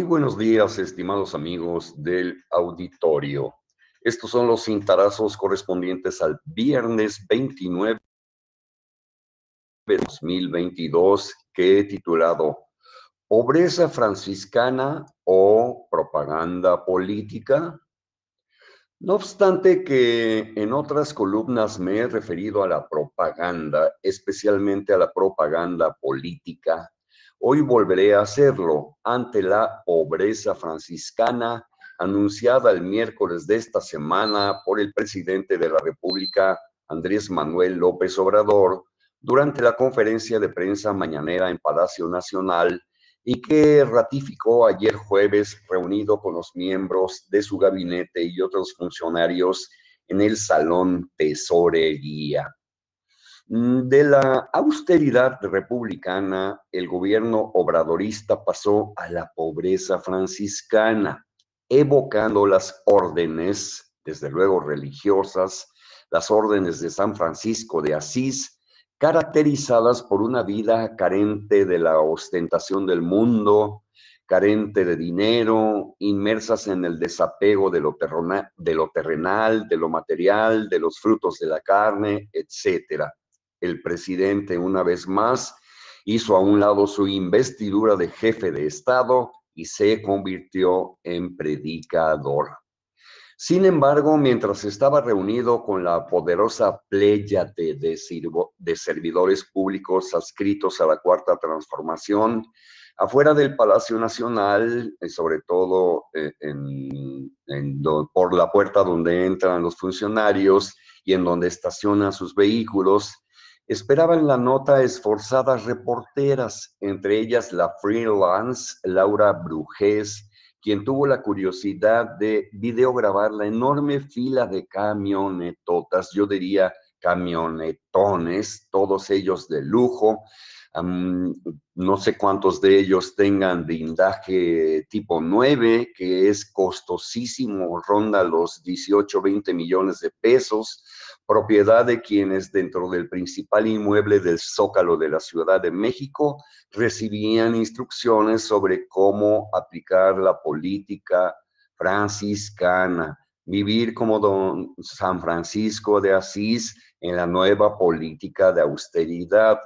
Muy buenos días, estimados amigos del auditorio. Estos son los cintarazos correspondientes al viernes 29 de 2022 que he titulado Pobreza franciscana o propaganda política. No obstante que en otras columnas me he referido a la propaganda, especialmente a la propaganda política Hoy volveré a hacerlo ante la pobreza franciscana anunciada el miércoles de esta semana por el presidente de la República, Andrés Manuel López Obrador, durante la conferencia de prensa mañanera en Palacio Nacional y que ratificó ayer jueves reunido con los miembros de su gabinete y otros funcionarios en el Salón Tesorería. Mm, de la austeridad republicana, el gobierno obradorista pasó a la pobreza franciscana, evocando las órdenes, desde luego religiosas, las órdenes de San Francisco de Asís, caracterizadas por una vida carente de la ostentación del mundo, carente de dinero, inmersas en el desapego de lo, de lo terrenal, de lo material, de los frutos de la carne, etcétera el presidente una vez más hizo a un lado su investidura de jefe de Estado y se convirtió en predicador. Sin embargo, mientras estaba reunido con la poderosa pleya de, de servidores públicos adscritos a la Cuarta Transformación, afuera del Palacio Nacional, eh, sobre todo eh, por la puerta donde entran los funcionarios y en donde estacionan sus vehículos, Esperaban la nota esforzadas reporteras, entre ellas la freelance Laura Bruges quien tuvo la curiosidad de videograbar la enorme fila de camiones totas yo diría camionetones, todos ellos de lujo. no sé cuántos de ellos tengan blindaje tipo 9, que es costosísimo, ronda los 18, 20 millones de pesos, propiedad de quienes dentro del principal inmueble del Zócalo de la Ciudad de México recibían instrucciones sobre cómo aplicar la política franciscana vivir como don San Francisco de Asís en la nueva política de austeridad.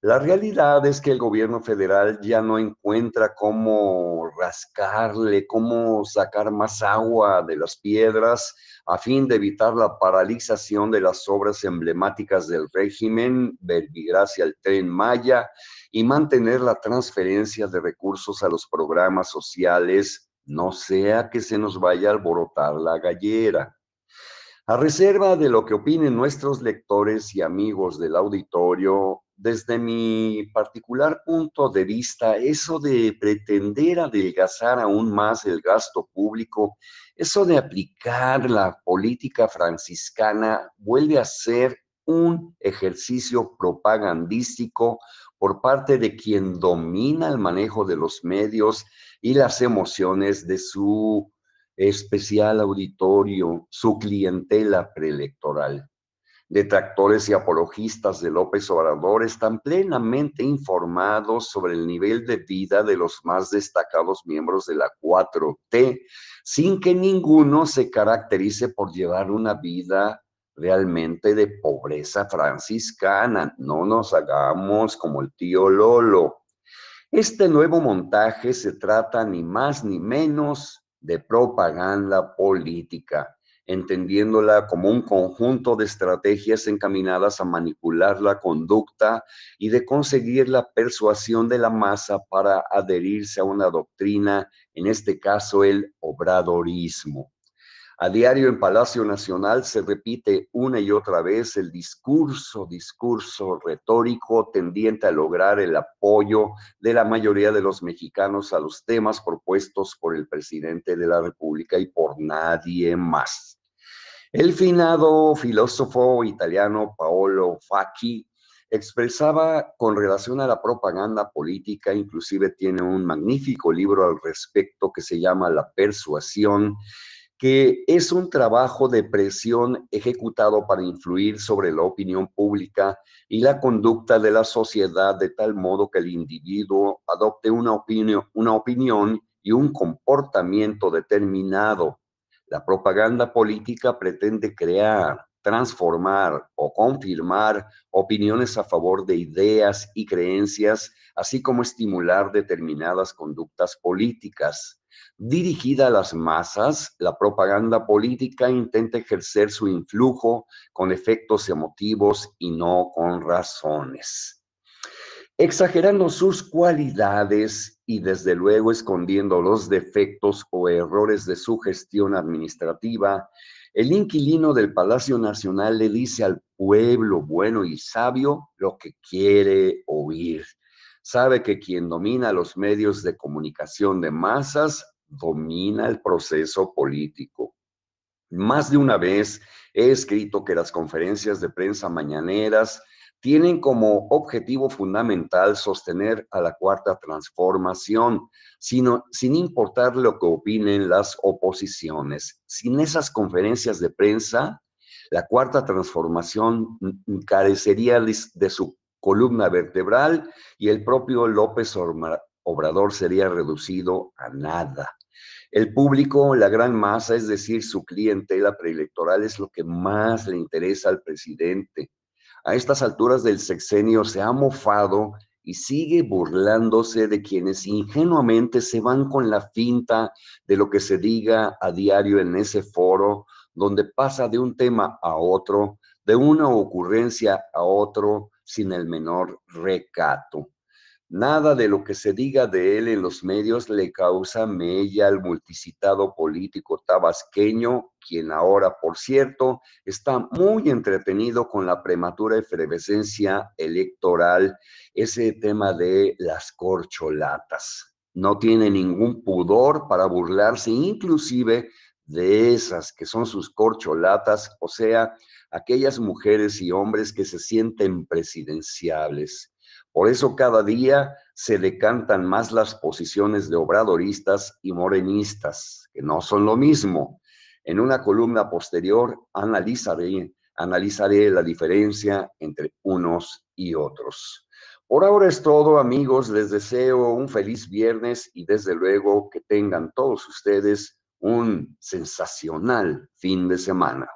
La realidad es que el gobierno federal ya no encuentra cómo rascarle, cómo sacar más agua de las piedras a fin de evitar la paralización de las obras emblemáticas del régimen, verbigracia el tren Maya, y mantener la transferencia de recursos a los programas sociales no sea que se nos vaya a alborotar la gallera. A reserva de lo que opinen nuestros lectores y amigos del auditorio, desde mi particular punto de vista, eso de pretender adelgazar aún más el gasto público, eso de aplicar la política franciscana, vuelve a ser un ejercicio propagandístico por parte de quien domina el manejo de los medios y las emociones de su especial auditorio, su clientela preelectoral. Detractores y apologistas de López Obrador están plenamente informados sobre el nivel de vida de los más destacados miembros de la 4T, sin que ninguno se caracterice por llevar una vida realmente de pobreza franciscana. No nos hagamos como el tío Lolo. Este nuevo montaje se trata ni más ni menos de propaganda política, entendiéndola como un conjunto de estrategias encaminadas a manipular la conducta y de conseguir la persuasión de la masa para adherirse a una doctrina, en este caso el obradorismo. A diario en Palacio Nacional se repite una y otra vez el discurso, discurso retórico tendiente a lograr el apoyo de la mayoría de los mexicanos a los temas propuestos por el presidente de la República y por nadie más. El finado filósofo italiano Paolo Facchi expresaba con relación a la propaganda política, inclusive tiene un magnífico libro al respecto que se llama La persuasión que es un trabajo de presión ejecutado para influir sobre la opinión pública y la conducta de la sociedad de tal modo que el individuo adopte una opinión, y un comportamiento determinado. La propaganda política pretende crear, transformar o confirmar opiniones a favor de ideas y creencias, así como estimular determinadas conductas políticas. Dirigida a las masas, la propaganda política intenta ejercer su influjo con efectos emotivos y no con razones exagerando sus cualidades y desde luego escondiendo los defectos o errores de su gestión administrativa, el inquilino del Palacio Nacional le dice al pueblo bueno y sabio lo que quiere oír. Sabe que quien domina los medios de comunicación de masas domina el proceso político. Más de una vez he escrito que las conferencias de prensa mañaneras tienen como objetivo fundamental sostener a la cuarta transformación, sin importar lo que opinen las oposiciones. Sin esas conferencias de prensa, la cuarta transformación mm, carecería de su columna vertebral y el propio López Obrador sería reducido a nada. El público, la gran masa, es decir, su clientela preelectoral es lo que más le interesa al presidente a estas alturas del sexenio se ha mofado y sigue burlándose de quienes ingenuamente se van con la finta de lo que se diga a diario en ese foro, donde pasa de un tema a otro, de una ocurrencia a otro, sin el menor recato. Nada de lo que se diga de él en los medios le causa mella al multicitado político tabasqueño, quien ahora, por cierto, está muy entretenido con la prematura efervescencia electoral, ese tema de las corcholatas. No tiene ningún pudor para burlarse inclusive de esas que son sus corcholatas, o sea, aquellas mujeres y hombres que se sienten presidenciables por eso cada día se decantan más las posiciones de obradoristas y morenistas, que no son lo mismo. En una columna posterior analizaré, analizaré la diferencia entre unos y otros. Por ahora es todo, amigos. Les deseo un feliz viernes y desde luego que tengan todos ustedes un sensacional fin de semana.